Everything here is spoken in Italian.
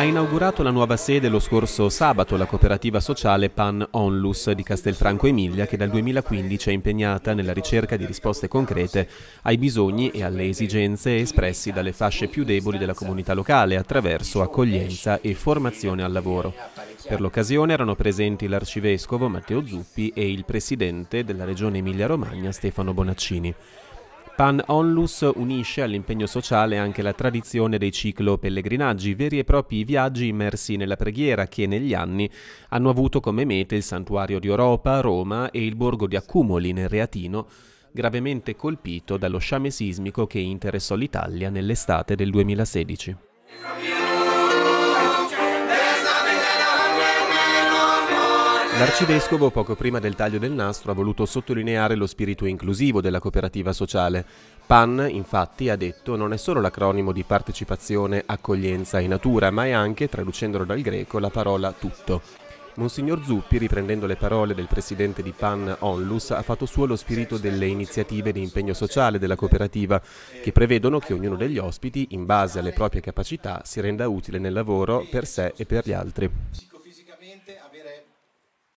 Ha inaugurato la nuova sede lo scorso sabato la cooperativa sociale Pan Onlus di Castelfranco Emilia che dal 2015 è impegnata nella ricerca di risposte concrete ai bisogni e alle esigenze espressi dalle fasce più deboli della comunità locale attraverso accoglienza e formazione al lavoro. Per l'occasione erano presenti l'arcivescovo Matteo Zuppi e il presidente della regione Emilia-Romagna Stefano Bonaccini. Pan Onlus unisce all'impegno sociale anche la tradizione dei ciclo-pellegrinaggi, veri e propri viaggi immersi nella preghiera che negli anni hanno avuto come mete il santuario di Europa, Roma e il borgo di Accumoli nel Reatino, gravemente colpito dallo sciame sismico che interessò l'Italia nell'estate del 2016. L'arcivescovo, poco prima del taglio del nastro, ha voluto sottolineare lo spirito inclusivo della cooperativa sociale. PAN, infatti, ha detto non è solo l'acronimo di partecipazione, accoglienza e natura, ma è anche, traducendolo dal greco, la parola tutto. Monsignor Zuppi, riprendendo le parole del presidente di PAN Onlus, ha fatto suo lo spirito delle iniziative di impegno sociale della cooperativa, che prevedono che ognuno degli ospiti, in base alle proprie capacità, si renda utile nel lavoro per sé e per gli altri.